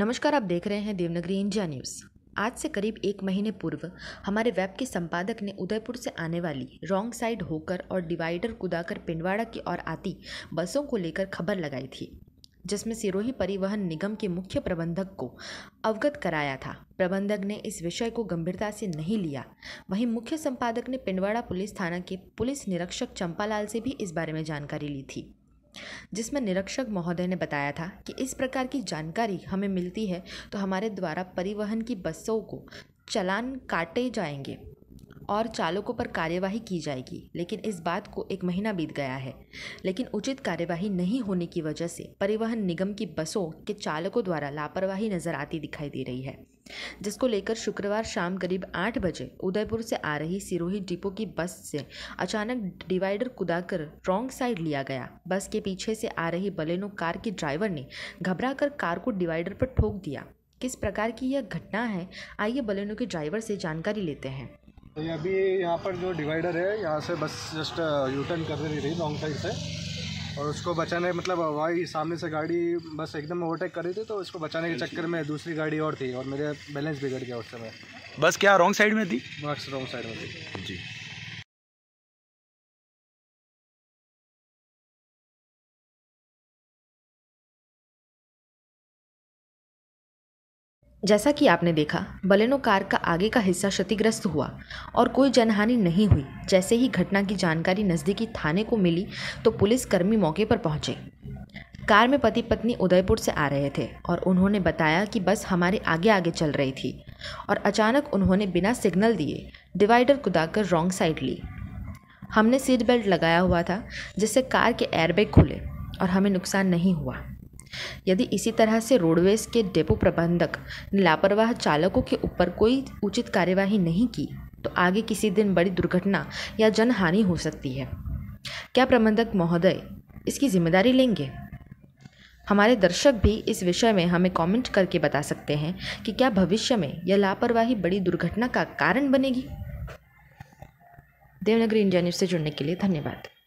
नमस्कार आप देख रहे हैं देवनगरी इंडिया न्यूज़ आज से करीब एक महीने पूर्व हमारे वेब के संपादक ने उदयपुर से आने वाली रॉन्ग साइड होकर और डिवाइडर कुदाकर पिंडवाड़ा की ओर आती बसों को लेकर खबर लगाई थी जिसमें सिरोही परिवहन निगम के मुख्य प्रबंधक को अवगत कराया था प्रबंधक ने इस विषय को गंभीरता से नहीं लिया वहीं मुख्य संपादक ने पिंडवाड़ा पुलिस थाना के पुलिस निरीक्षक चंपालाल से भी इस बारे में जानकारी ली थी जिसमें निरीक्षक महोदय ने बताया था कि इस प्रकार की जानकारी हमें मिलती है तो हमारे द्वारा परिवहन की बसों को चलान काटे जाएंगे और चालकों पर कार्यवाही की जाएगी लेकिन इस बात को एक महीना बीत गया है लेकिन उचित कार्यवाही नहीं होने की वजह से परिवहन निगम की बसों के चालकों द्वारा लापरवाही नजर आती दिखाई दे रही है जिसको लेकर शुक्रवार शाम करीब आठ बजे उदयपुर से आ रही सिरोही डिपो की बस से अचानक डिवाइडर कुदाकर रॉन्ग साइड लिया गया बस के पीछे से आ रही बलेनो कार के ड्राइवर ने घबराकर कार को डिवाइडर पर ठोक दिया किस प्रकार की यह घटना है आइए बलेनो के ड्राइवर से जानकारी लेते हैं तो ये अभी यहाँ पर जो डिवाइडर है यहाँ से बस जस्ट यू टर्न कर रही थी लॉन्ग साइड से और उसको बचाने मतलब हवाई uh, सामने से गाड़ी बस एकदम ओवरटेक कर रही थी तो उसको बचाने के चक्कर में दूसरी गाड़ी और थी और मेरे बैलेंस बिगड़ गया उस समय बस क्या रॉन्ग साइड में थी बस रॉन्ग साइड में थी जी जैसा कि आपने देखा बलेनो कार का आगे का हिस्सा क्षतिग्रस्त हुआ और कोई जनहानि नहीं हुई जैसे ही घटना की जानकारी नज़दीकी थाने को मिली तो पुलिसकर्मी मौके पर पहुंचे कार में पति पत्नी उदयपुर से आ रहे थे और उन्होंने बताया कि बस हमारे आगे आगे चल रही थी और अचानक उन्होंने बिना सिग्नल दिए डिवाइडर कुदाकर रॉन्ग साइड ली हमने सीट बेल्ट लगाया हुआ था जिससे कार के एयरबैग खुले और हमें नुकसान नहीं हुआ यदि इसी तरह से रोडवेज के डेपो प्रबंधक ने लापरवाह चालकों के ऊपर कोई उचित कार्यवाही नहीं की तो आगे किसी दिन बड़ी दुर्घटना या जनहानि हो सकती है क्या प्रबंधक महोदय इसकी जिम्मेदारी लेंगे हमारे दर्शक भी इस विषय में हमें कमेंट करके बता सकते हैं कि क्या भविष्य में यह लापरवाही बड़ी दुर्घटना का कारण बनेगी देवनगरी इंडिया न्यूज़ से जुड़ने के लिए धन्यवाद